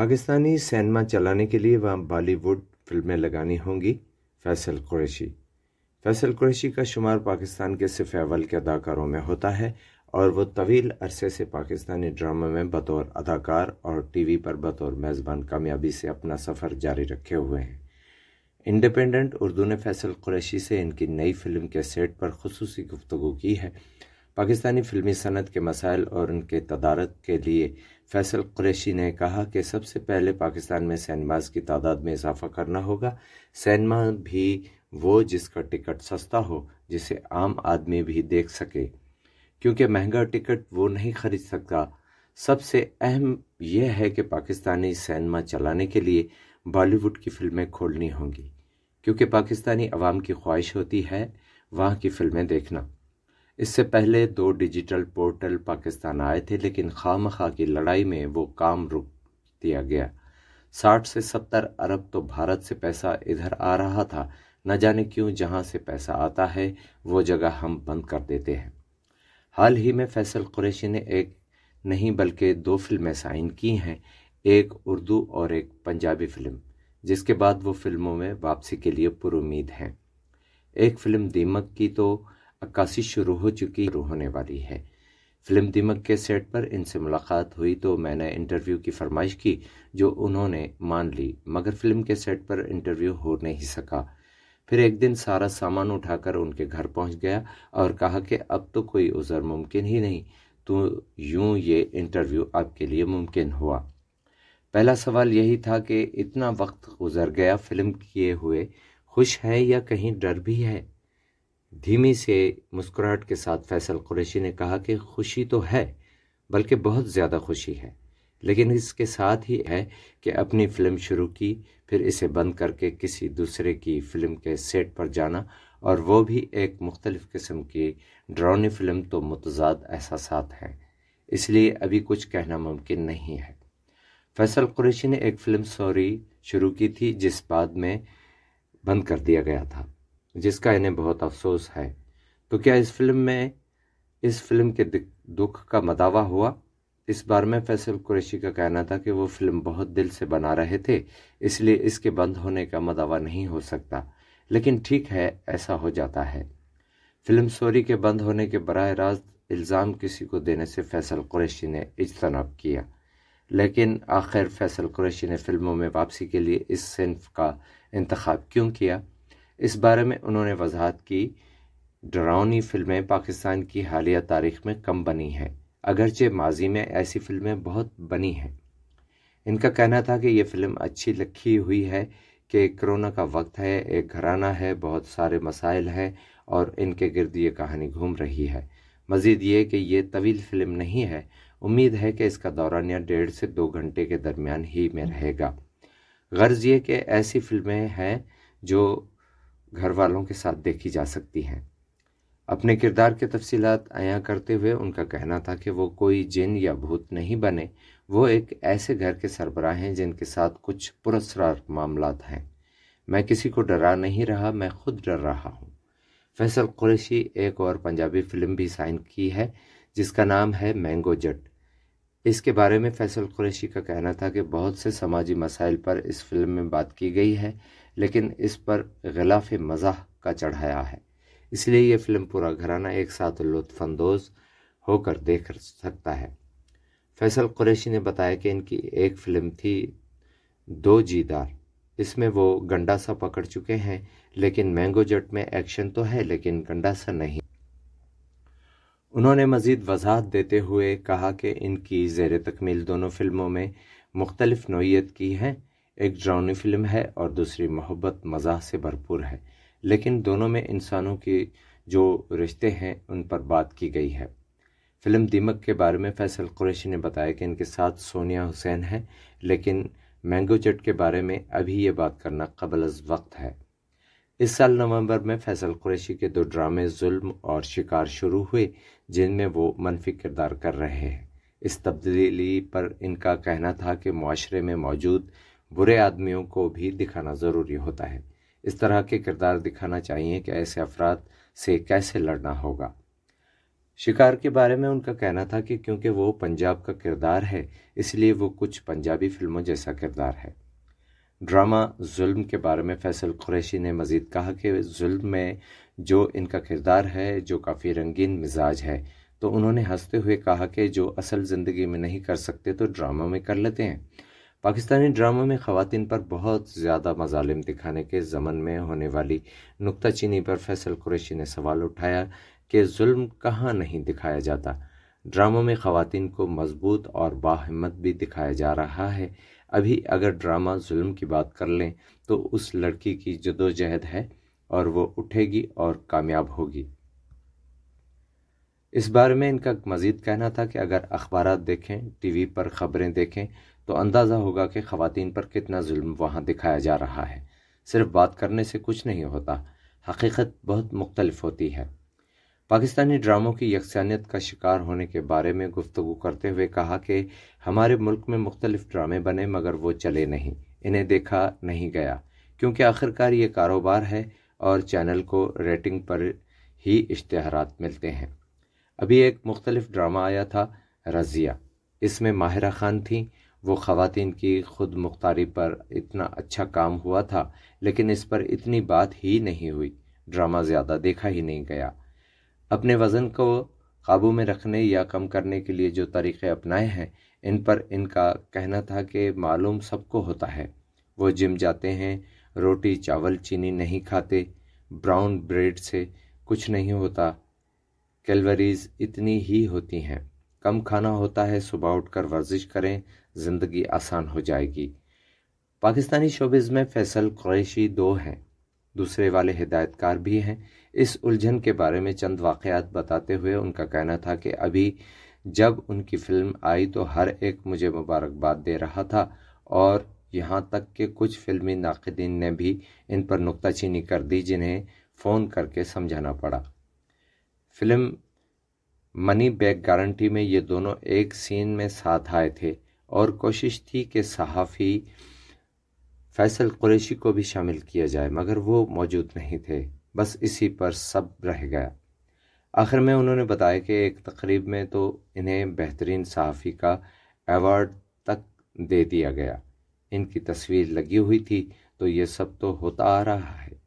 Pakistani cinema चलाने के लिए वह बॉलीवुड फिल्में लगानी होंगी फैसल कुरैशी फैसल कुरैशी का शुमार पाकिस्तान के सिफेवल अवल के अदाकारों में होता है और वो तवील अरसे से पाकिस्तानी ड्रामे में बतौर अदाकार और टीवी पर बतौर मेज़बान कामयाबी से अपना सफ़र जारी रखे हुए हैं इंडिपेंडेंट उर्दू ने फैसल कुरैशी से इनकी नई फिल्म के सेट पर खसूसी गुफ्तु की है पाकिस्तानी फिल्मी सनत के मसाइल और उनके तदारत के लिए फैसल क्रैशी ने कहा कि सबसे पहले पाकिस्तान में सैनमाज की तादाद में इजाफा करना होगा सैनमा भी वो जिसका टिकट सस्ता हो जिसे आम आदमी भी देख सके क्योंकि महंगा टिकट वो नहीं खरीद सकता सबसे अहम यह है कि पाकिस्तानी सैनमा चलाने के लिए बॉलीवुड की फिल्में खोलनी होंगी क्योंकि पाकिस्तानी अवाम की ख्वाहिश होती है वहाँ की फिल्में देखना इससे पहले दो डिजिटल पोर्टल पाकिस्तान आए थे लेकिन खाम खा की लड़ाई में वो काम रुक दिया गया साठ से सत्तर अरब तो भारत से पैसा इधर आ रहा था न जाने क्यों जहाँ से पैसा आता है वो जगह हम बंद कर देते हैं हाल ही में फैसल कुरैशी ने एक नहीं बल्कि दो फिल्में साइन की हैं एक उर्दू और एक पंजाबी फिल्म जिसके बाद वो फिल्मों में वापसी के लिए पुरुद हैं एक फिल्म दीमक की तो अक्सी शुरू हो चुकी होने वाली है फिल्म दिमक के सेट पर इनसे मुलाकात हुई तो मैंने इंटरव्यू की फरमाइश की जो उन्होंने मान ली मगर फिल्म के सेट पर इंटरव्यू हो नहीं सका फिर एक दिन सारा सामान उठाकर उनके घर पहुंच गया और कहा कि अब तो कोई उज़र मुमकिन ही नहीं तो यूं ये इंटरव्यू आपके लिए मुमकिन हुआ पहला सवाल यही था कि इतना वक्त गुजर गया फिल्म किए हुए खुश है या कहीं डर भी है धीमी से मुस्कुराहट के साथ फैसल कुरैशी ने कहा कि खुशी तो है बल्कि बहुत ज़्यादा खुशी है लेकिन इसके साथ ही है कि अपनी फिल्म शुरू की फिर इसे बंद करके किसी दूसरे की फिल्म के सेट पर जाना और वो भी एक मुख्तलिफ़ किस्म की ड्रोनी फिल्म तो मतजाद एहसास हैं इसलिए अभी कुछ कहना मुमकिन नहीं है फैसल कुरैशी ने एक फ़िल्म सॉरी शुरू की थी जिस बाद में बंद कर दिया गया था जिसका इन्हें बहुत अफसोस है तो क्या इस फिल्म में इस फिल्म के दुख का मदावा हुआ इस बार में फैसल कुरैशी का कहना था कि वो फिल्म बहुत दिल से बना रहे थे इसलिए इसके बंद होने का मदावा नहीं हो सकता लेकिन ठीक है ऐसा हो जाता है फिल्म सोरी के बंद होने के बरह रास्त इल्ज़ाम किसी को देने से फैसल कुरैशी ने इजतनाब किया लेकिन आखिर फैसल कुरैशी ने फिल्मों में वापसी के लिए इस सिंफ का इंतखब क्यों किया इस बारे में उन्होंने वजाहत की डरावनी फिल्में पाकिस्तान की हालिया तारीख में कम बनी हैं अगरचे माजी में ऐसी फिल्में बहुत बनी हैं इनका कहना था कि ये फिल्म अच्छी लिखी हुई है कि कोरोना का वक्त है एक घराना है बहुत सारे मसाइल हैं और इनके गिरद ये कहानी घूम रही है मज़ीद ये कि ये तवील फिल्म नहीं है उम्मीद है कि इसका दौरानिया डेढ़ से दो घंटे के दरमियान ही में रहेगा गर्ज ये कि ऐसी फिल्में हैं जो घर वालों के साथ देखी जा सकती हैं अपने किरदार के तफसीलात आया करते हुए उनका कहना था कि वो कोई जिन या भूत नहीं बने वो एक ऐसे घर के सरबराह हैं जिनके साथ कुछ पुरस्कार मामला हैं मैं किसी को डरा नहीं रहा मैं खुद डर रहा हूँ फैसल कुरैशी एक और पंजाबी फिल्म भी साइन की है जिसका नाम है मैंगो जट इसके बारे में फैसल कुरैशी का कहना था कि बहुत से समाजी मसाइल पर इस फिल्म में बात की गई है लेकिन इस पर गलाफ मजा का चढ़ाया है इसलिए यह फिल्म पूरा घराना एक साथ लुत्फानंदोज होकर देख सकता है फैसल कुरैशी ने बताया कि इनकी एक फिल्म थी दो जीदार इसमें वो गंडा सा पकड़ चुके हैं लेकिन मैंगो जट में एक्शन तो है लेकिन गंडा सा नहीं उन्होंने मज़ीद वजाहत देते हुए कहा कि इनकी जेर तकमील दोनों फिल्मों में मुख्तलिफ नोयत की है एक ड्राउनी फिल्म है और दूसरी मोहब्बत मजाक से भरपूर है लेकिन दोनों में इंसानों के जो रिश्ते हैं उन पर बात की गई है फिल्म दीमक के बारे में फैसल कुरैशी ने बताया कि इनके साथ सोनिया हुसैन है लेकिन मैंगो चट के बारे में अभी ये बात करना कबल अज वक्त है इस साल नवंबर में फैसल कुरैशी के दो ड्रामे जुल्म और शिकार शुरू हुए जिनमें वो मनफी किरदार कर रहे हैं इस तब्दीली पर इनका कहना था कि माशरे में मौजूद बुरे आदमियों को भी दिखाना ज़रूरी होता है इस तरह के किरदार दिखाना चाहिए कि ऐसे अफराद से कैसे लड़ना होगा शिकार के बारे में उनका कहना था कि क्योंकि वो पंजाब का किरदार है इसलिए वो कुछ पंजाबी फिल्मों जैसा किरदार है ड्रामा जुल्म के बारे में फैसल कुरैशी ने मज़ीद कहा कि जुल्म में जो इनका किरदार है जो काफ़ी रंगीन मिजाज है तो उन्होंने हंसते हुए कहा कि जो असल ज़िंदगी में नहीं कर सकते तो ड्रामा में कर लेते हैं पाकिस्तानी ड्रामा में खातन पर बहुत ज़्यादा मजालिम दिखाने के जमन में होने वाली नुकताचीनी पर फैसल कुरैशी ने सवाल उठाया कि जुल्म कहाँ नहीं दिखाया जाता ड्रामा में खातन को मजबूत और बाहिम्मत भी दिखाया जा रहा है अभी अगर ड्रामा जुल्म की बात कर लें तो उस लड़की की जदोजहद है और वो उठेगी और कामयाब होगी इस बारे में इनका मज़ीद कहना था कि अगर अखबार देखें टीवी पर ख़बरें देखें तो अंदाज़ा होगा कि ख़वातीन पर कितना जुल्म वहाँ दिखाया जा रहा है सिर्फ बात करने से कुछ नहीं होता हकीकत बहुत मुख्तलफ होती है पाकिस्तानी ड्रामों की यकसानियत का शिकार होने के बारे में गुफ्तु करते हुए कहा कि हमारे मुल्क में मुख्तलिफ ड्रामे बने मगर वो चले नहीं इन्हें देखा नहीं गया क्योंकि आखिरकार ये कारोबार है और चैनल को रेटिंग पर ही इश्तहार मिलते हैं अभी एक मुख्तलिफ ड्रामा आया था रज़िया इसमें माहिरा खान थी वो ख़वान की ख़ुद मुख्तारी पर इतना अच्छा काम हुआ था लेकिन इस पर इतनी बात ही नहीं हुई ड्रामा ज़्यादा देखा ही नहीं गया अपने वज़न को काबू में रखने या कम करने के लिए जो तरीक़े अपनाए हैं इन पर इनका कहना था कि मालूम सबको होता है वो जिम जाते हैं रोटी चावल चीनी नहीं खाते ब्राउन ब्रेड से कुछ नहीं होता कैलवरीज इतनी ही होती हैं कम खाना होता है सुबह उठकर वर्जिश करें ज़िंदगी आसान हो जाएगी पाकिस्तानी शोबिज़ में फैसल क्रैशी दो हैं दूसरे वाले हिदायतकार भी हैं इस उलझन के बारे में चंद वाक़ात बताते हुए उनका कहना था कि अभी जब उनकी फ़िल्म आई तो हर एक मुझे मुबारकबाद दे रहा था और यहाँ तक कि कुछ फिल्मी नाकदीन ने भी इन पर नुकताचीनी कर दी जिन्हें फ़ोन करके समझाना पड़ा फिल्म मनी बैक गारंटी में ये दोनों एक सीन में साथ आए थे और कोशिश थी कि सहाफ़ी फैसल कुरैशी को भी शामिल किया जाए मगर वो मौजूद नहीं थे बस इसी पर सब रह गया आखिर में उन्होंने बताया कि एक तकरीब में तो इन्हें बेहतरीन सहाफ़ी का अवार्ड तक दे दिया गया इनकी तस्वीर लगी हुई थी तो ये सब तो होता आ रहा है